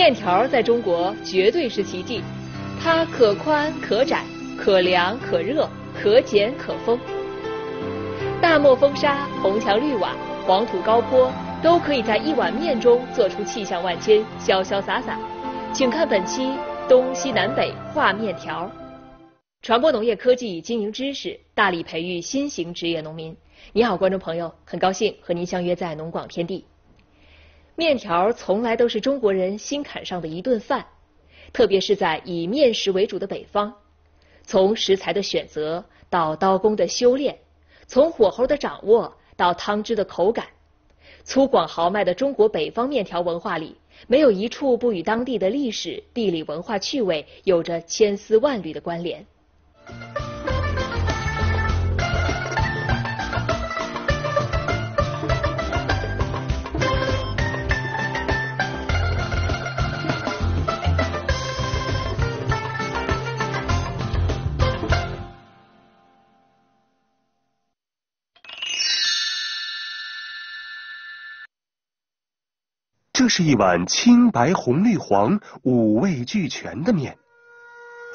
面条在中国绝对是奇迹，它可宽可窄，可凉可热，可简可丰。大漠风沙、红墙绿瓦、黄土高坡，都可以在一碗面中做出气象万千、潇潇洒洒。请看本期东西南北画面条，传播农业科技，经营知识，大力培育新型职业农民。你好，观众朋友，很高兴和您相约在农广天地。面条从来都是中国人心坎上的一顿饭，特别是在以面食为主的北方。从食材的选择到刀工的修炼，从火候的掌握到汤汁的口感，粗犷豪迈的中国北方面条文化里，没有一处不与当地的历史、地理、文化趣味有着千丝万缕的关联。是一碗青白红绿黄五味俱全的面。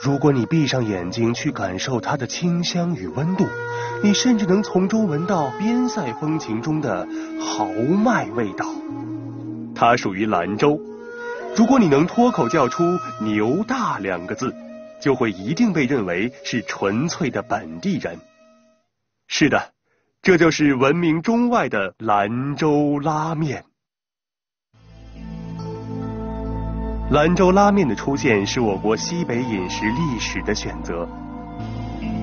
如果你闭上眼睛去感受它的清香与温度，你甚至能从中闻到边塞风情中的豪迈味道。它属于兰州。如果你能脱口叫出“牛大”两个字，就会一定被认为是纯粹的本地人。是的，这就是闻名中外的兰州拉面。兰州拉面的出现是我国西北饮食历史的选择。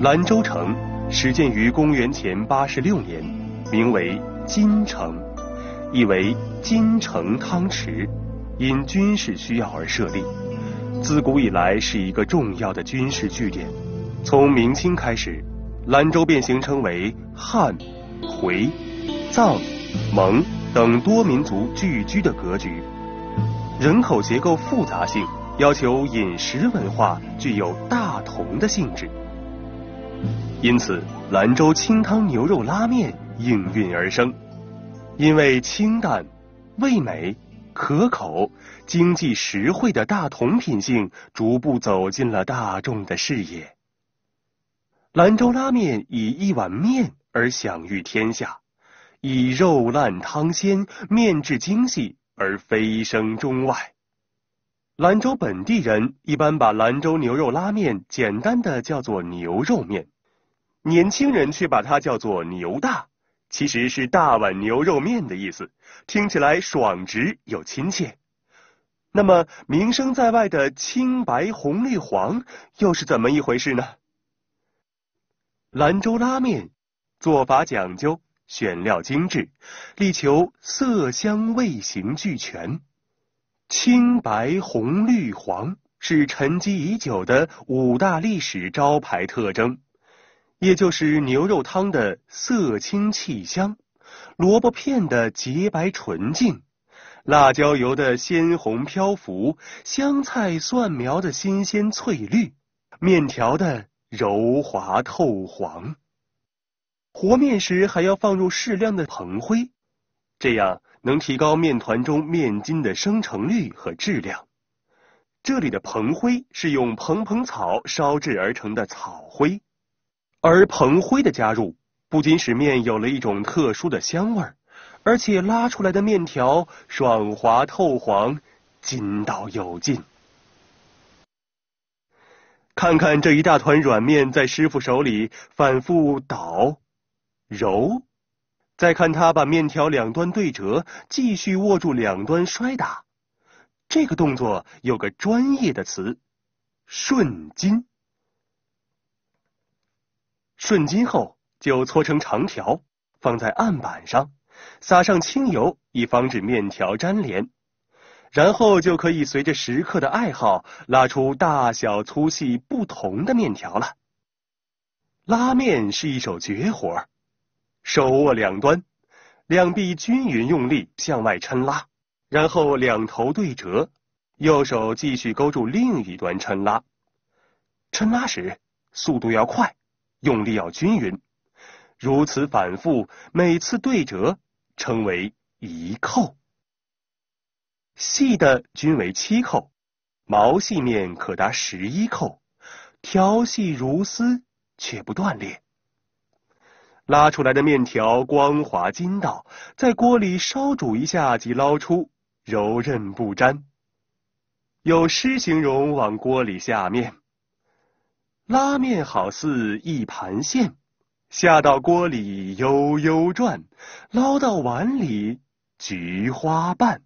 兰州城始建于公元前86年，名为金城，意为金城汤池，因军事需要而设立。自古以来是一个重要的军事据点。从明清开始，兰州便形成为汉、回、藏、蒙等多民族聚居的格局。人口结构复杂性要求饮食文化具有大同的性质，因此兰州清汤牛肉拉面应运而生。因为清淡、味美、可口、经济实惠的大同品性，逐步走进了大众的视野。兰州拉面以一碗面而享誉天下，以肉烂汤鲜、面质精细。而蜚声中外。兰州本地人一般把兰州牛肉拉面简单的叫做牛肉面，年轻人却把它叫做牛大，其实是大碗牛肉面的意思，听起来爽直又亲切。那么名声在外的青白红绿黄又是怎么一回事呢？兰州拉面做法讲究。选料精致，力求色香味形俱全。青白红绿黄是沉积已久的五大历史招牌特征，也就是牛肉汤的色清气香，萝卜片的洁白纯净，辣椒油的鲜红漂浮，香菜蒜苗的新鲜翠绿，面条的柔滑透黄。和面时还要放入适量的蓬灰，这样能提高面团中面筋的生成率和质量。这里的蓬灰是用蓬蓬草烧制而成的草灰，而蓬灰的加入不仅使面有了一种特殊的香味，而且拉出来的面条爽滑透黄，筋道有劲。看看这一大团软面在师傅手里反复捣揉，再看他把面条两端对折，继续握住两端摔打。这个动作有个专业的词，顺筋。顺筋后就搓成长条，放在案板上，撒上清油以防止面条粘连，然后就可以随着食客的爱好拉出大小粗细不同的面条了。拉面是一手绝活儿。手握两端，两臂均匀用力向外抻拉，然后两头对折，右手继续勾住另一端抻拉。抻拉时速度要快，用力要均匀。如此反复，每次对折称为一扣。细的均为七扣，毛细面可达十一扣，条细如丝却不断裂。拉出来的面条光滑筋道，在锅里稍煮一下即捞出，柔韧不粘。有诗形容：往锅里下面，拉面好似一盘线，下到锅里悠悠转，捞到碗里菊花瓣。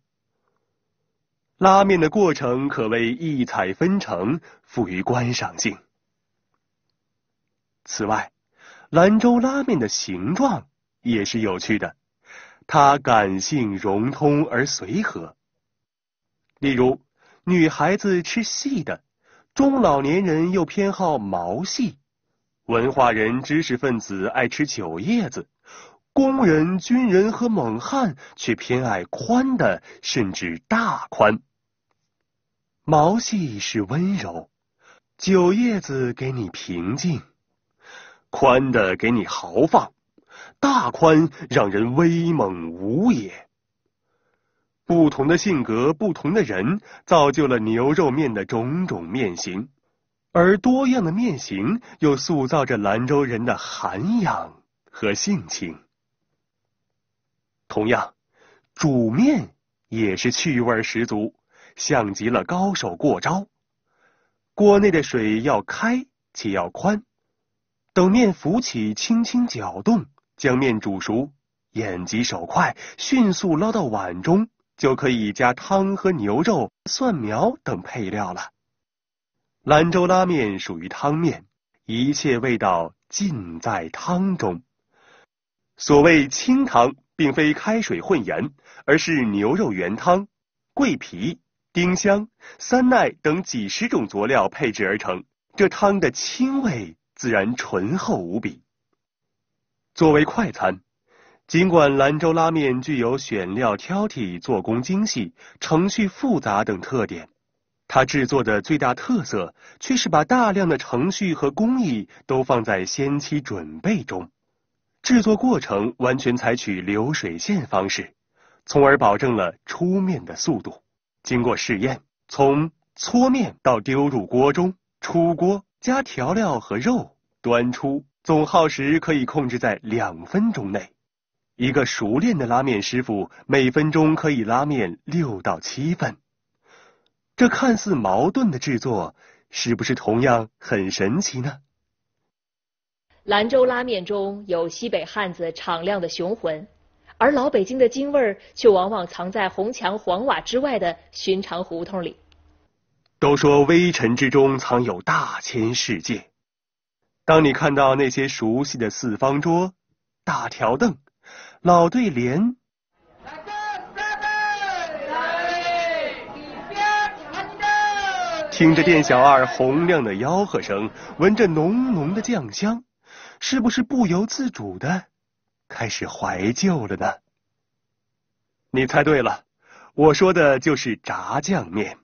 拉面的过程可谓异彩纷呈，富于观赏性。此外，兰州拉面的形状也是有趣的，它感性融通而随和。例如，女孩子吃细的，中老年人又偏好毛细，文化人、知识分子爱吃韭叶子，工人、军人和猛汉却偏爱宽的，甚至大宽。毛细是温柔，韭叶子给你平静。宽的给你豪放，大宽让人威猛无也。不同的性格，不同的人，造就了牛肉面的种种面型，而多样的面型又塑造着兰州人的涵养和性情。同样，煮面也是趣味十足，像极了高手过招。锅内的水要开，且要宽。等面浮起，轻轻搅动，将面煮熟，眼疾手快，迅速捞到碗中，就可以加汤和牛肉、蒜苗等配料了。兰州拉面属于汤面，一切味道尽在汤中。所谓清汤，并非开水混盐，而是牛肉原汤、桂皮、丁香、三奈等几十种佐料配制而成。这汤的清味。自然醇厚无比。作为快餐，尽管兰州拉面具有选料挑剔、做工精细、程序复杂等特点，它制作的最大特色却是把大量的程序和工艺都放在先期准备中，制作过程完全采取流水线方式，从而保证了出面的速度。经过试验，从搓面到丢入锅中出锅。加调料和肉，端出，总耗时可以控制在两分钟内。一个熟练的拉面师傅，每分钟可以拉面六到七份。这看似矛盾的制作，是不是同样很神奇呢？兰州拉面中有西北汉子敞亮的雄浑，而老北京的京味儿却往往藏在红墙黄瓦之外的寻常胡同里。都说微尘之中藏有大千世界。当你看到那些熟悉的四方桌、大条凳、老对联，听着店小二洪亮的吆喝声，闻着浓浓的酱香，是不是不由自主的开始怀旧了呢？你猜对了，我说的就是炸酱面。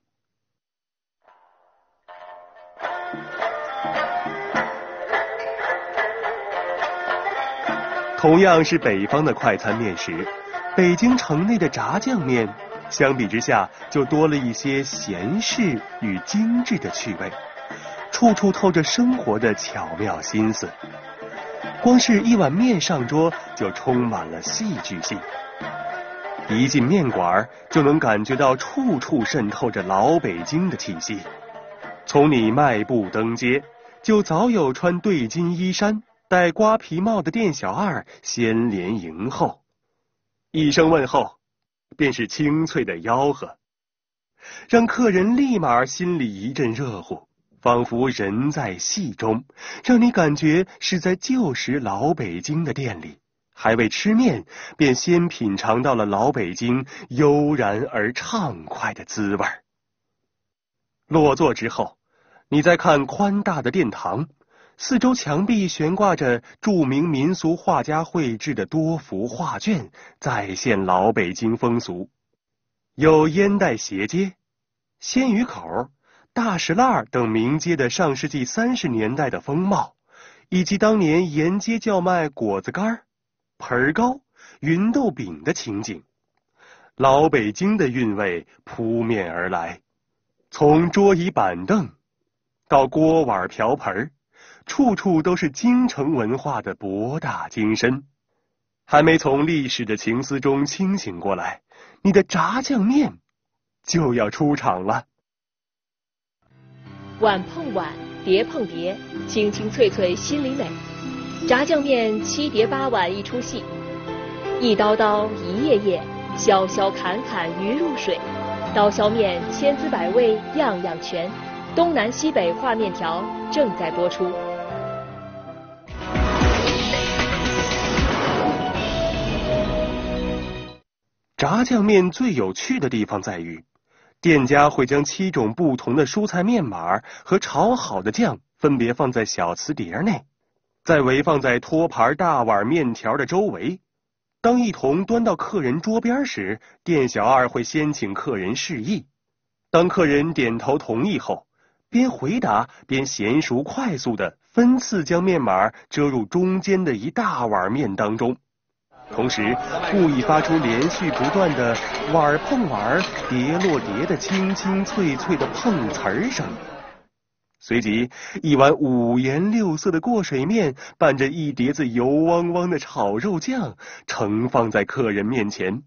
同样是北方的快餐面食，北京城内的炸酱面相比之下就多了一些闲适与精致的趣味，处处透着生活的巧妙心思。光是一碗面上桌就充满了戏剧性，一进面馆儿就能感觉到处处渗透着老北京的气息。从你迈步登街，就早有穿对襟衣衫。戴瓜皮帽的店小二先连迎后，一声问候，便是清脆的吆喝，让客人立马心里一阵热乎，仿佛人在戏中，让你感觉是在旧时老北京的店里，还未吃面，便先品尝到了老北京悠然而畅快的滋味。落座之后，你再看宽大的殿堂。四周墙壁悬挂着著名民俗画家绘制的多幅画卷，再现老北京风俗。有烟袋斜街、鲜鱼口、大石烂等名街的上世纪三十年代的风貌，以及当年沿街叫卖果子干、盆儿糕、芸豆饼的情景。老北京的韵味扑面而来，从桌椅板凳到锅碗瓢盆。处处都是京城文化的博大精深，还没从历史的情思中清醒过来，你的炸酱面就要出场了。碗碰碗，碟碰碟，清清脆脆心里美。炸酱面七碟八碗一出戏，一刀刀，一页页，削削砍砍鱼入水。刀削面千滋百味样样全，东南西北画面条正在播出。炸酱面最有趣的地方在于，店家会将七种不同的蔬菜面码和炒好的酱分别放在小瓷碟内，再围放在托盘大碗面条的周围。当一同端到客人桌边时，店小二会先请客人示意。当客人点头同意后，边回答边娴熟快速的分次将面码遮入中间的一大碗面当中。同时，故意发出连续不断的碗碰碗、碟落碟的清清脆脆的碰瓷儿声。随即，一碗五颜六色的过水面，伴着一碟子油汪汪的炒肉酱，盛放在客人面前。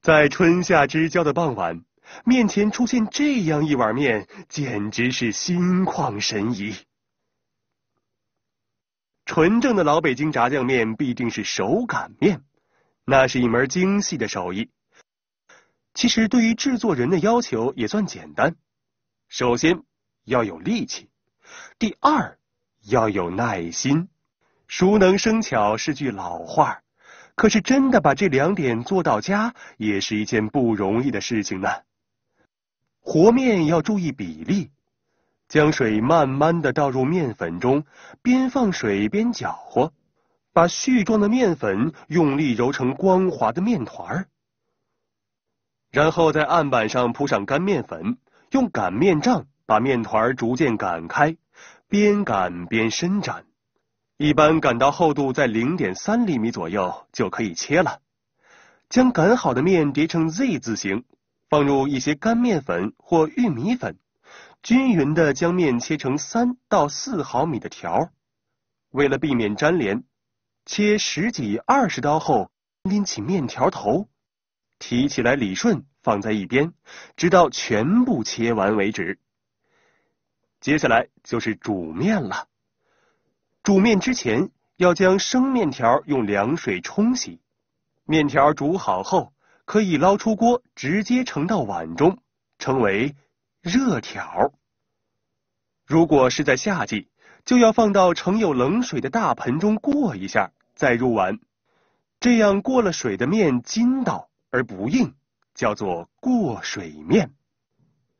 在春夏之交的傍晚，面前出现这样一碗面，简直是心旷神怡。纯正的老北京炸酱面必定是手擀面，那是一门精细的手艺。其实，对于制作人的要求也算简单：首先要有力气，第二要有耐心。熟能生巧是句老话，可是真的把这两点做到家，也是一件不容易的事情呢。和面要注意比例。将水慢慢的倒入面粉中，边放水边搅和，把絮状的面粉用力揉成光滑的面团儿。然后在案板上铺上干面粉，用擀面杖把面团儿逐渐擀开，边擀边伸展，一般擀到厚度在零点三厘米左右就可以切了。将擀好的面叠成 Z 字形，放入一些干面粉或玉米粉。均匀的将面切成三到四毫米的条，为了避免粘连，切十几二十刀后，拎起面条头，提起来理顺，放在一边，直到全部切完为止。接下来就是煮面了。煮面之前要将生面条用凉水冲洗。面条煮好后，可以捞出锅，直接盛到碗中，称为。热条，如果是在夏季，就要放到盛有冷水的大盆中过一下，再入碗。这样过了水的面筋道而不硬，叫做过水面。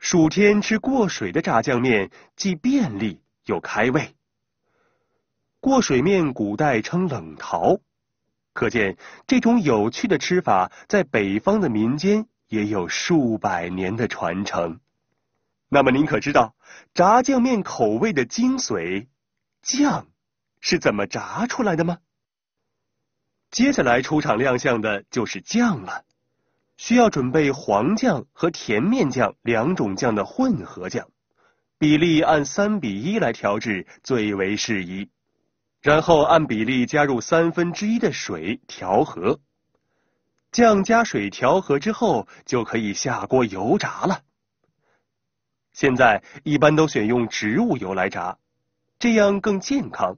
暑天吃过水的炸酱面，既便利又开胃。过水面古代称冷淘，可见这种有趣的吃法在北方的民间也有数百年的传承。那么您可知道炸酱面口味的精髓酱是怎么炸出来的吗？接下来出场亮相的就是酱了。需要准备黄酱和甜面酱两种酱的混合酱，比例按三比一来调制最为适宜。然后按比例加入三分之一的水调和，酱加水调和之后就可以下锅油炸了。现在一般都选用植物油来炸，这样更健康。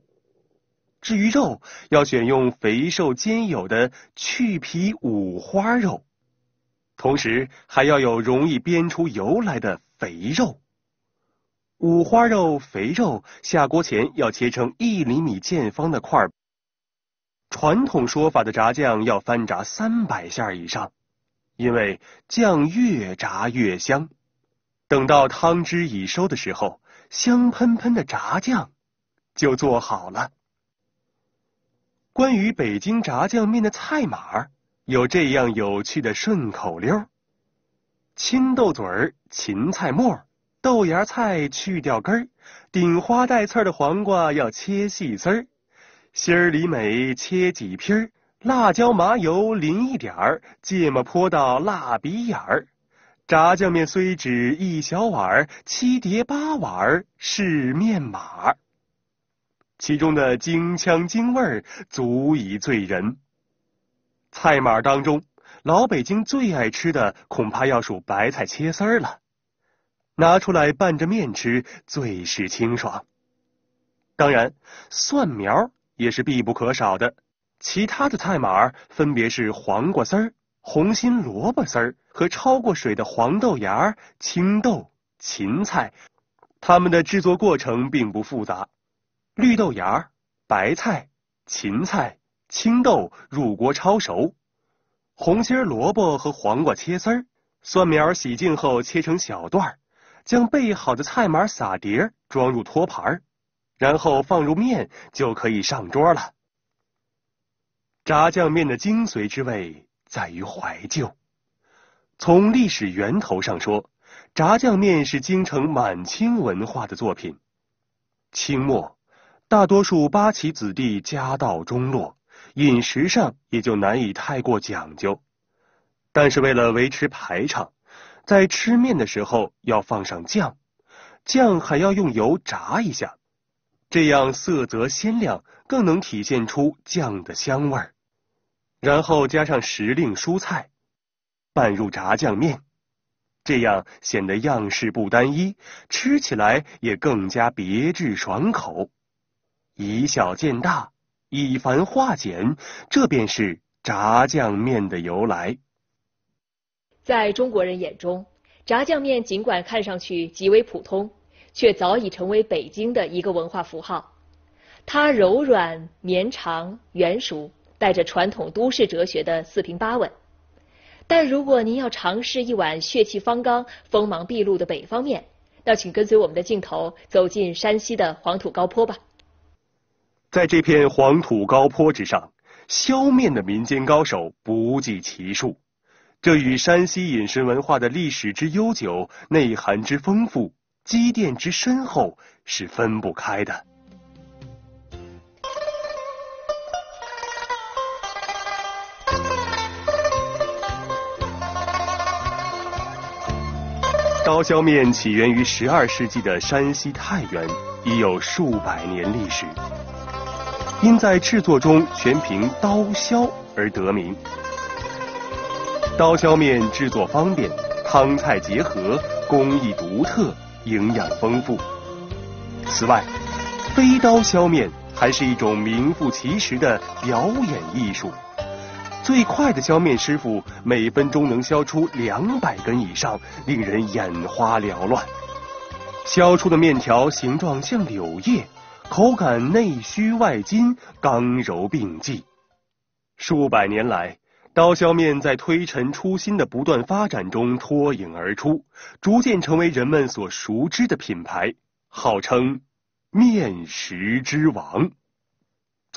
至于肉，要选用肥瘦兼有的去皮五花肉，同时还要有容易煸出油来的肥肉。五花肉、肥肉下锅前要切成一厘米见方的块。传统说法的炸酱要翻炸三百下以上，因为酱越炸越香。等到汤汁已收的时候，香喷喷的炸酱就做好了。关于北京炸酱面的菜码，有这样有趣的顺口溜：青豆嘴儿、芹菜末、豆芽菜去掉根儿，顶花带刺儿的黄瓜要切细丝儿，心儿里美切几片儿，辣椒麻油淋一点儿，芥末泼到辣鼻眼儿。炸酱面虽只一小碗，七碟八碗是面码，其中的京腔京味儿足以醉人。菜码当中，老北京最爱吃的恐怕要数白菜切丝儿了，拿出来拌着面吃最是清爽。当然，蒜苗也是必不可少的，其他的菜码分别是黄瓜丝儿。红心萝卜丝儿和焯过水的黄豆芽、青豆、芹菜，它们的制作过程并不复杂。绿豆芽、白菜、芹菜、青豆入锅焯熟，红心萝卜和黄瓜切丝儿，蒜苗洗净后切成小段儿，将备好的菜码撒碟，装入托盘儿，然后放入面就可以上桌了。炸酱面的精髓之味。在于怀旧。从历史源头上说，炸酱面是京城满清文化的作品。清末，大多数八旗子弟家道中落，饮食上也就难以太过讲究。但是为了维持排场，在吃面的时候要放上酱，酱还要用油炸一下，这样色泽鲜亮，更能体现出酱的香味儿。然后加上时令蔬菜，拌入炸酱面，这样显得样式不单一，吃起来也更加别致爽口。以小见大，以繁化简，这便是炸酱面的由来。在中国人眼中，炸酱面尽管看上去极为普通，却早已成为北京的一个文化符号。它柔软绵长，圆熟。带着传统都市哲学的四平八稳，但如果您要尝试一碗血气方刚、锋芒毕露的北方面，那请跟随我们的镜头走进山西的黄土高坡吧。在这片黄土高坡之上，削面的民间高手不计其数，这与山西饮食文化的历史之悠久、内涵之丰富、积淀之深厚是分不开的。刀削面起源于十二世纪的山西太原，已有数百年历史。因在制作中全凭刀削而得名。刀削面制作方便，汤菜结合，工艺独特，营养丰富。此外，飞刀削面还是一种名副其实的表演艺术。最快的削面师傅每分钟能削出两百根以上，令人眼花缭乱。削出的面条形状像柳叶，口感内虚外筋，刚柔并济。数百年来，刀削面在推陈出新的不断发展中脱颖而出，逐渐成为人们所熟知的品牌，号称“面食之王”。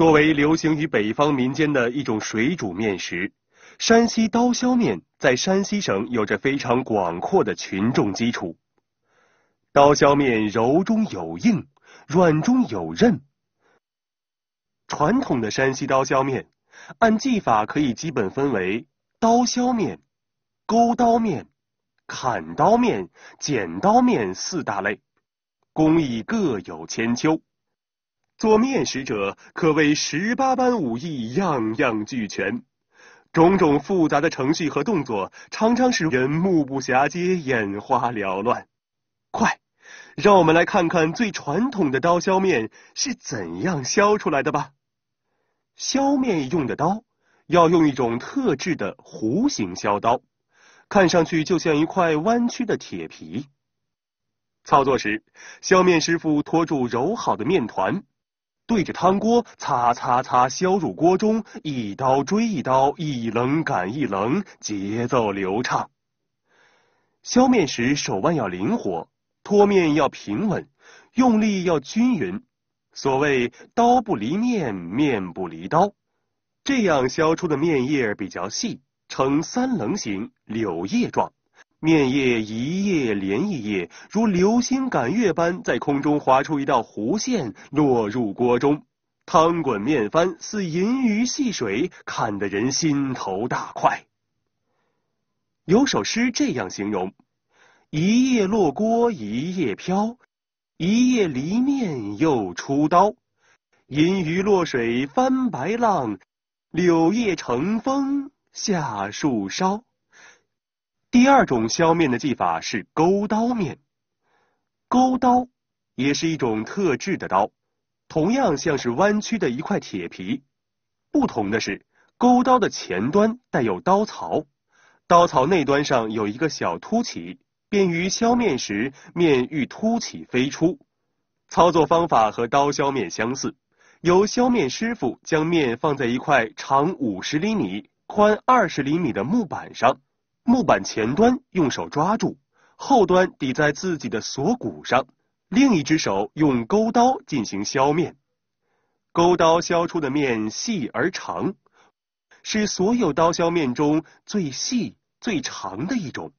作为流行于北方民间的一种水煮面食，山西刀削面在山西省有着非常广阔的群众基础。刀削面柔中有硬，软中有韧。传统的山西刀削面按技法可以基本分为刀削面、勾刀面、砍刀面、剪刀面四大类，工艺各有千秋。做面食者可谓十八般武艺，样样俱全。种种复杂的程序和动作，常常使人目不暇接、眼花缭乱。快，让我们来看看最传统的刀削面是怎样削出来的吧。削面用的刀，要用一种特制的弧形削刀，看上去就像一块弯曲的铁皮。操作时，削面师傅托住揉好的面团。对着汤锅，擦擦擦，削入锅中，一刀追一刀，一棱赶一棱，节奏流畅。削面时，手腕要灵活，脱面要平稳，用力要均匀。所谓“刀不离面，面不离刀”，这样削出的面叶比较细，呈三棱形、柳叶状。面叶一叶连一叶，如流星赶月般在空中划出一道弧线，落入锅中。汤滚面翻，似银鱼戏水，看得人心头大快。有首诗这样形容：“一叶落锅，一叶飘；一叶离面，又出刀。银鱼落水翻白浪，柳叶乘风下树梢。”第二种削面的技法是勾刀面。勾刀也是一种特制的刀，同样像是弯曲的一块铁皮，不同的是，勾刀的前端带有刀槽，刀槽内端上有一个小凸起，便于削面时面遇凸起飞出。操作方法和刀削面相似，由削面师傅将面放在一块长五十厘米、宽二十厘米的木板上。木板前端用手抓住，后端抵在自己的锁骨上，另一只手用钩刀进行削面。钩刀削出的面细而长，是所有刀削面中最细最长的一种，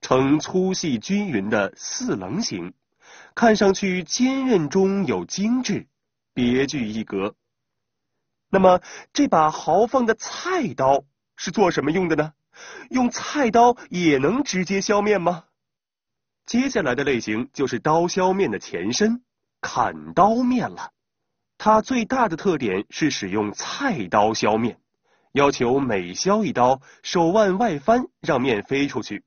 呈粗细均匀的四棱形，看上去坚韧中有精致，别具一格。那么，这把豪放的菜刀是做什么用的呢？用菜刀也能直接削面吗？接下来的类型就是刀削面的前身——砍刀面了。它最大的特点是使用菜刀削面，要求每削一刀，手腕外翻让面飞出去，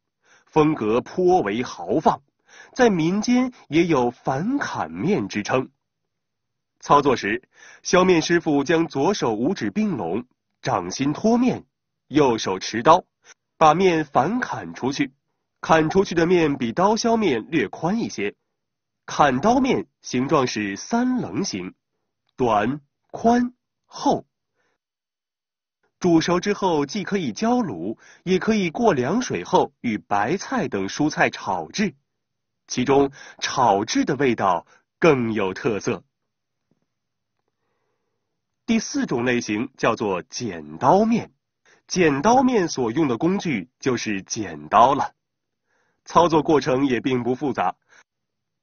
风格颇为豪放，在民间也有“反砍面”之称。操作时，削面师傅将左手五指并拢，掌心托面，右手持刀。把面反砍出去，砍出去的面比刀削面略宽一些。砍刀面形状是三棱形，短、宽、厚。煮熟之后既可以浇卤，也可以过凉水后与白菜等蔬菜炒制，其中炒制的味道更有特色。第四种类型叫做剪刀面。剪刀面所用的工具就是剪刀了，操作过程也并不复杂。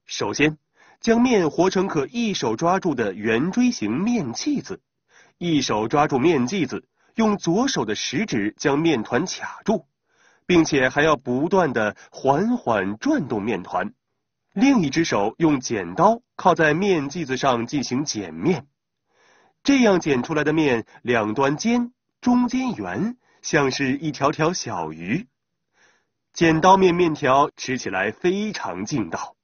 首先，将面和成可一手抓住的圆锥形面剂子，一手抓住面剂子，用左手的食指将面团卡住，并且还要不断的缓缓转动面团，另一只手用剪刀靠在面剂子上进行剪面，这样剪出来的面两端尖。中间圆，像是一条条小鱼。剪刀面面条吃起来非常劲道，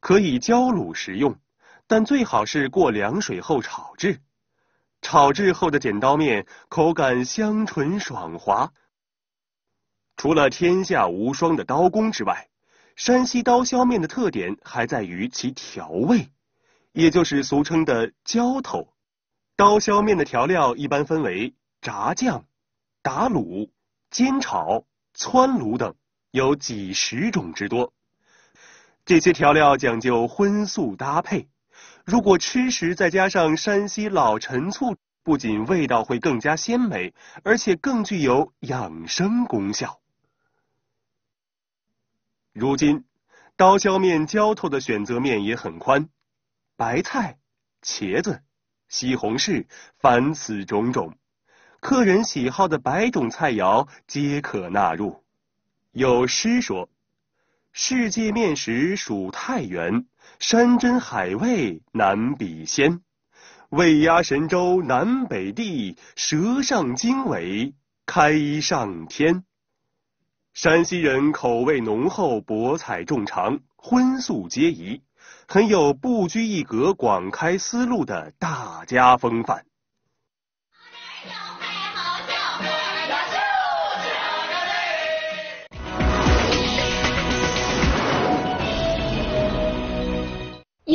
可以浇卤食用，但最好是过凉水后炒制。炒制后的剪刀面口感香醇爽滑。除了天下无双的刀工之外，山西刀削面的特点还在于其调味，也就是俗称的浇头。刀削面的调料一般分为。炸酱、打卤、煎炒、汆卤等，有几十种之多。这些调料讲究荤素搭配，如果吃时再加上山西老陈醋，不仅味道会更加鲜美，而且更具有养生功效。如今，刀削面浇头的选择面也很宽，白菜、茄子、西红柿，凡此种种。客人喜好的百种菜肴皆可纳入。有诗说：“世界面食属太原，山珍海味难比鲜。味压神州南北地，舌上经纬开上天。”山西人口味浓厚，博采众长，荤素皆宜，很有不拘一格、广开思路的大家风范。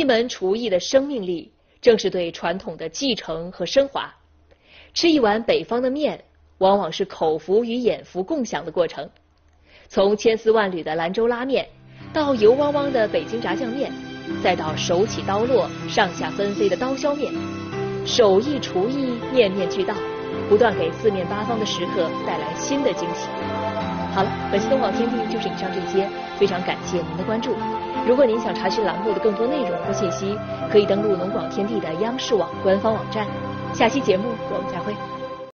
一门厨艺的生命力，正是对传统的继承和升华。吃一碗北方的面，往往是口福与眼福共享的过程。从千丝万缕的兰州拉面，到油汪汪的北京炸酱面，再到手起刀落、上下纷飞的刀削面，手艺、厨艺面面俱到，不断给四面八方的食客带来新的惊喜。好了，本期《东广天地》就是以上这些，非常感谢您的关注。如果您想查询栏目的更多内容或信息，可以登录农广天地的央视网官方网站。下期节目我们再会。